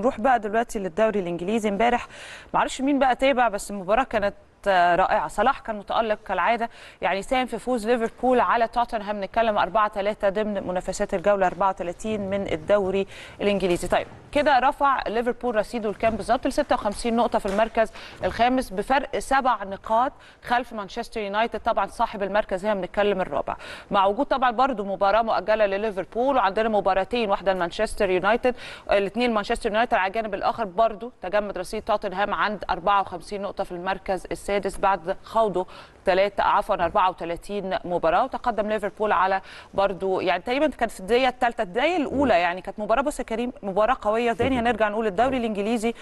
هنروح بقى دلوقتي للدوري الانجليزي امبارح معرفش مين بقى تابع بس المباراه كانت رائعه صلاح كان متالق كالعاده يعني ساهم في فوز ليفربول على توتنهام نتكلم 4 3 ضمن منافسات الجوله 34 من الدوري الانجليزي طيب كده رفع ليفربول رصيده الكام بالظبط ل 56 نقطه في المركز الخامس بفرق سبع نقاط خلف مانشستر يونايتد طبعا صاحب المركز هنا بنتكلم الرابع مع وجود طبعا برضو مباراه مؤجله لليفربول وعندنا مباراتين واحده لمانشستر يونايتد الاثنين مانشستر يونايتد على الجانب الاخر برضو تجمد رصيد توتنهام عند 54 نقطه في المركز السابع السادس بعد خوضه ثلاث عفوا 34 مباراه وتقدم ليفربول على برضو يعني تقريبا كانت في الدقيقه الثالثه الدقيقه الاولى يعني كانت مباراه بص يا كريم مباراه قويه تاني هنرجع نقول الدوري الانجليزي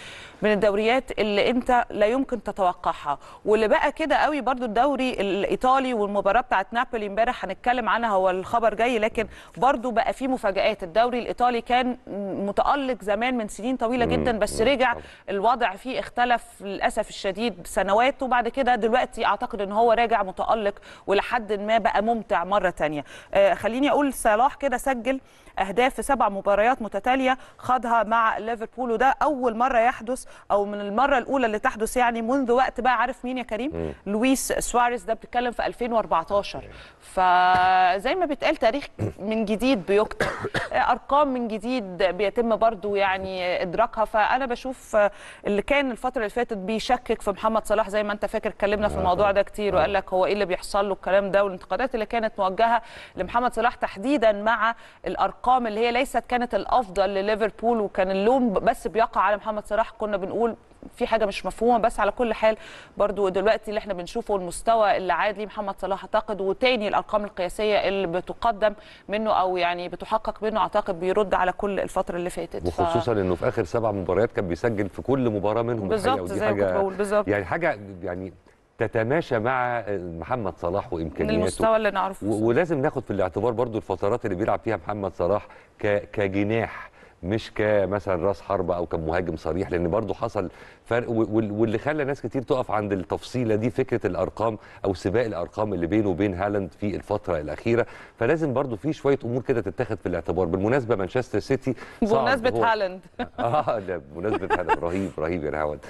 من الدوريات اللي انت لا يمكن تتوقعها واللي بقى كده قوي برضو الدوري الايطالي والمباراه بتاعت نابولي امبارح هنتكلم عنها هو الخبر جاي لكن برضو بقى في مفاجات الدوري الايطالي كان متالق زمان من سنين طويله جدا بس رجع الوضع فيه اختلف للاسف الشديد سنوات وبعد كده دلوقتي اعتقد ان هو راجع متالق ولحد ما بقى ممتع مره ثانيه آه، خليني اقول صلاح كده سجل اهداف في سبع مباريات متتاليه خاضها مع ليفربول وده اول مره يحدث او من المره الاولى اللي تحدث يعني منذ وقت بقى عارف مين يا كريم مم. لويس سواريز ده بتتكلم في 2014 فزي ما بيتقال تاريخ من جديد بيكتب آه، ارقام من جديد بيتم برضو يعني ادراكها فانا بشوف اللي كان الفتره اللي فاتت بيشكك في محمد صلاح زي ما انت فاكر اتكلمنا في آه، الموضوع ده كتير وقال لك هو ايه اللي بيحصل له الكلام ده والانتقادات اللي كانت موجهه لمحمد صلاح تحديدا مع الارقام اللي هي ليست كانت الافضل لليفربول وكان اللوم بس بيقع على محمد صلاح كنا بنقول في حاجه مش مفهومه بس على كل حال برضو دلوقتي اللي احنا بنشوفه المستوى اللي عاد ليه محمد صلاح اعتقد وتاني الارقام القياسيه اللي بتقدم منه او يعني بتحقق منه اعتقد بيرد على كل الفتره اللي فاتت وخصوصا ف... انه في اخر سبع مباريات كان بيسجل في كل مباراه منهم بالظبط زي ما كنت بقول بالظبط يعني حاجه يعني تتماشى مع محمد صلاح وامكانياته المستوى اللي نعرفه ولازم ناخد في الاعتبار برضو الفترات اللي بيلعب فيها محمد صلاح كجناح مش كمثلا راس حربه او كمهاجم صريح لان برضه حصل فرق واللي خلى ناس كتير تقف عند التفصيله دي فكره الارقام او سباق الارقام اللي بينه وبين هالاند في الفتره الاخيره فلازم برضه في شويه امور كده تتاخد في الاعتبار بالمناسبه مانشستر سيتي بمناسبه هالاند اه لا بمناسبه هالاند رهيب رهيب يا هالاند